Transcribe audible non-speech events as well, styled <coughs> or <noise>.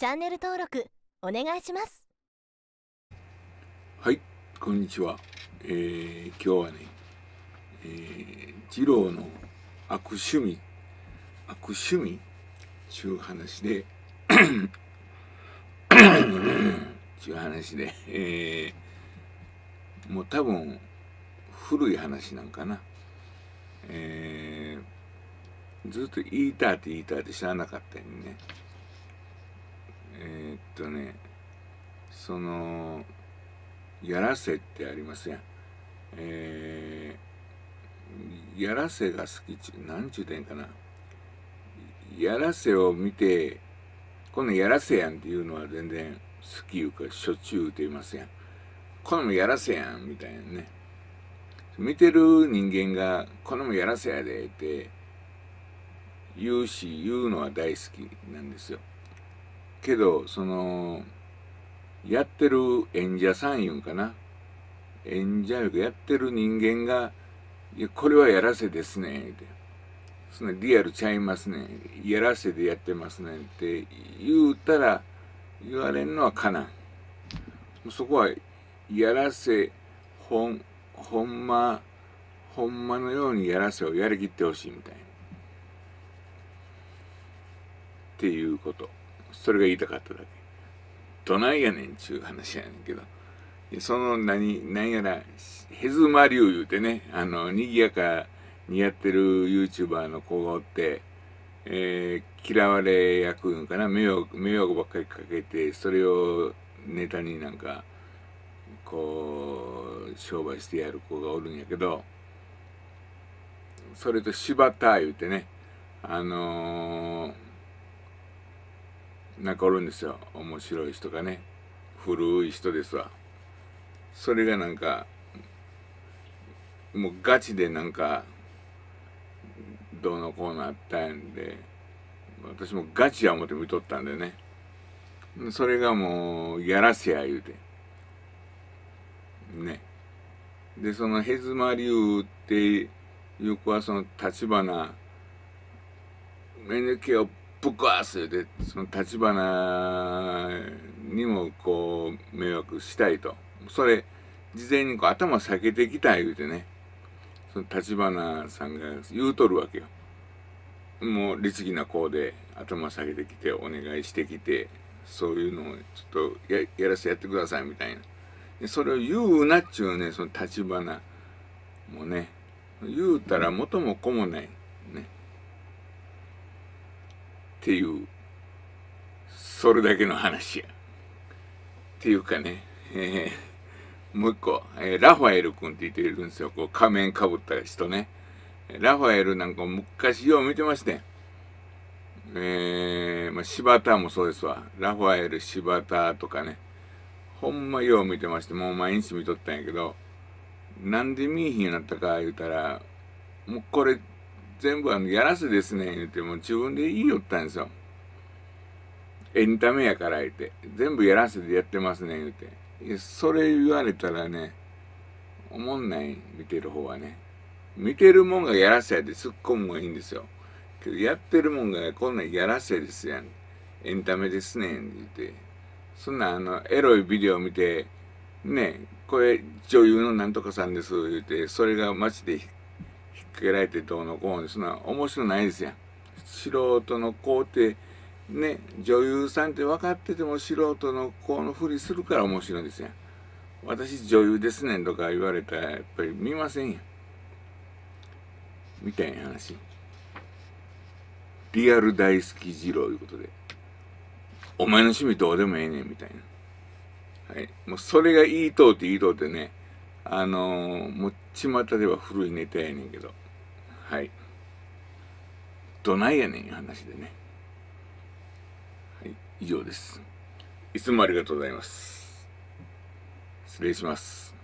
チャンネル登録お願いしますはいこんにちは、えー、今日はね、えー、二郎の悪趣味悪趣味ちゅう話で <coughs> ちゅう話で、えー、もう多分古い話なんかな、えー、ずっと言いたって言いたって知らなかったよねえー、っとねそのやらせってありますやん。えー、やらせが好きち何ちゅうてんかな。やらせを見てこのやらせやんっていうのは全然好きいうかしょっちゅう言いますやん。このもやらせやんみたいなね。見てる人間がこのもやらせやでって言うし言うのは大好きなんですよ。けどそのやってる演者さんいうんかな演者いうかやってる人間が「いやこれはやらせですね」って「そのリアルちゃいますねやらせでやってますね」って言うたら言われんのはかなそこはやらせほんほんまほんまのようにやらせをやりきってほしいみたいな。っていうこと。それが言いたかっただけどないやねんちゅう話やねんけどその何何やらヘズマウ言うてねあのぎやかにやってる YouTuber の子がおって、えー、嫌われ役んかな迷惑迷惑ばっかりかけてそれをネタになんかこう商売してやる子がおるんやけどそれと柴田言うてねあのーなんかおるんですよ面白い人がね古い人ですわそれがなんかもうガチでなんかどうのこうのあったんで私もガチや思って見とったんでねそれがもうやらせや言うてねでそのヘズマウっていう子はその立花 NK をぶっ壊すでその立花にもこう迷惑したいとそれ事前にこう頭下げてきた言うてねその立花さんが言うとるわけよもう律儀な子で頭下げてきてお願いしてきてそういうのをちょっとややらせてやってくださいみたいなでそれを言うなっちゅうねその立花もね言うたら元も子もないねっていうそれだけの話やっていうかね、えー、もう一個、えー、ラファエル君って言っているんですよこう仮面かぶった人ねラファエルなんか昔よう見てましてんえー、まあ、柴田もそうですわラファエル柴田とかねほんまよう見てましてもう毎日見とったんやけどなんで見えへんようになったか言うたらもうこれ全部あのやらせですね言うても自分で言いよったんですよエンタメやから言うて全部やらせでやってますね言うてそれ言われたらねおもんない見てる方はね見てるもんがやらせやで突っ込むのがいいんですよけどやってるもんがこんなんやらせですやんエンタメですねん言ってそんなあのエロいビデオ見てねこれ女優のなんとかさんです言うてそれが街で引っかけられてどうのこうのそんな面白ないですやん素人の子ってね女優さんって分かってても素人の子のふりするから面白いですやん私女優ですねんとか言われたらやっぱり見ませんやんみたいな話リアル大好き二郎いうことでお前の趣味どうでもええねんみたいなはいもうそれがいいとうっていいとうってねあのー、もう巷では古いネタやねんけどはいどないやねんいう話でねはい以上ですいつもありがとうございます失礼します